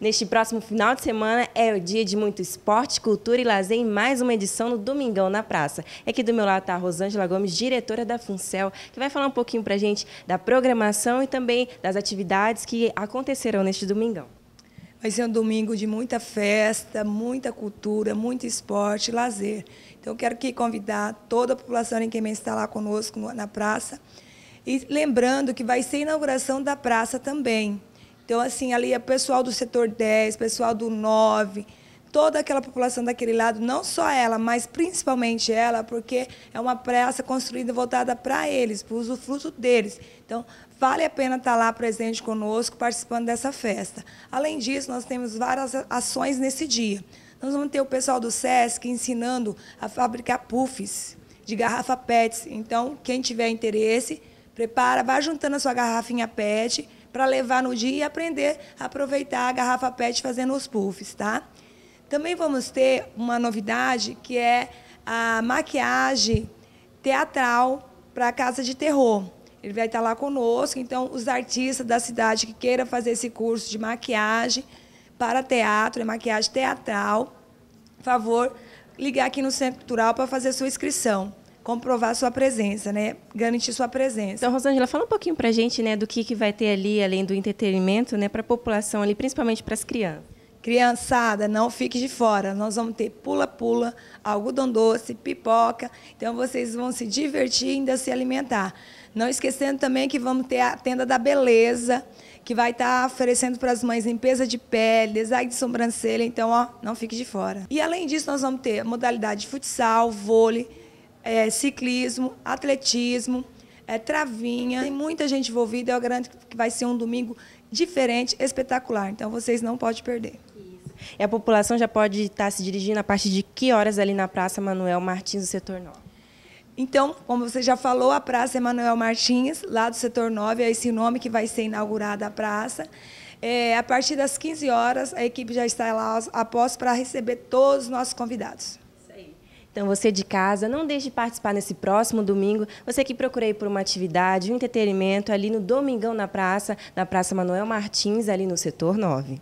Neste próximo final de semana é o dia de muito esporte, cultura e lazer em mais uma edição no Domingão na Praça. aqui do meu lado está a Rosângela Gomes, diretora da Funcel, que vai falar um pouquinho para a gente da programação e também das atividades que acontecerão neste domingão. Vai ser um domingo de muita festa, muita cultura, muito esporte, lazer. Então, quero aqui convidar toda a população em quem está lá conosco na praça. E lembrando que vai ser a inauguração da praça também. Então, assim, ali é pessoal do setor 10, pessoal do 9, toda aquela população daquele lado, não só ela, mas principalmente ela, porque é uma praça construída voltada para eles, para o usufruto deles. Então, vale a pena estar tá lá presente conosco, participando dessa festa. Além disso, nós temos várias ações nesse dia. Nós vamos ter o pessoal do SESC ensinando a fabricar puffs de garrafa PETs. Então, quem tiver interesse, prepara, vai juntando a sua garrafinha PET para levar no dia e aprender a aproveitar a garrafa PET fazendo os puffs, tá? Também vamos ter uma novidade que é a maquiagem teatral para a casa de terror. Ele vai estar tá lá conosco, então os artistas da cidade que queiram fazer esse curso de maquiagem para teatro, é maquiagem teatral, favor ligar aqui no Centro Cultural para fazer sua inscrição comprovar sua presença, né? Garantir sua presença. Então, Rosângela, fala um pouquinho para a gente, né, do que, que vai ter ali, além do entretenimento, né, para a população ali, principalmente para as crianças. Criançada, não fique de fora. Nós vamos ter pula-pula, algodão doce, pipoca. Então vocês vão se divertir e ainda se alimentar. Não esquecendo também que vamos ter a tenda da beleza, que vai estar tá oferecendo para as mães limpeza de pele, design de sobrancelha. Então, ó, não fique de fora. E além disso, nós vamos ter modalidade de futsal, vôlei, é, ciclismo, atletismo, é, travinha. Tem muita gente envolvida, eu garanto que vai ser um domingo diferente, espetacular. Então vocês não podem perder. E a população já pode estar se dirigindo a partir de que horas ali na Praça Manuel Martins, do setor 9? Então, como você já falou, a Praça Emanuel Martins, lá do setor 9, é esse nome que vai ser inaugurada a praça. É, a partir das 15 horas, a equipe já está lá após para receber todos os nossos convidados. Então, você de casa, não deixe de participar nesse próximo domingo. Você que procurei por uma atividade, um entretenimento ali no Domingão na Praça, na Praça Manuel Martins, ali no setor 9.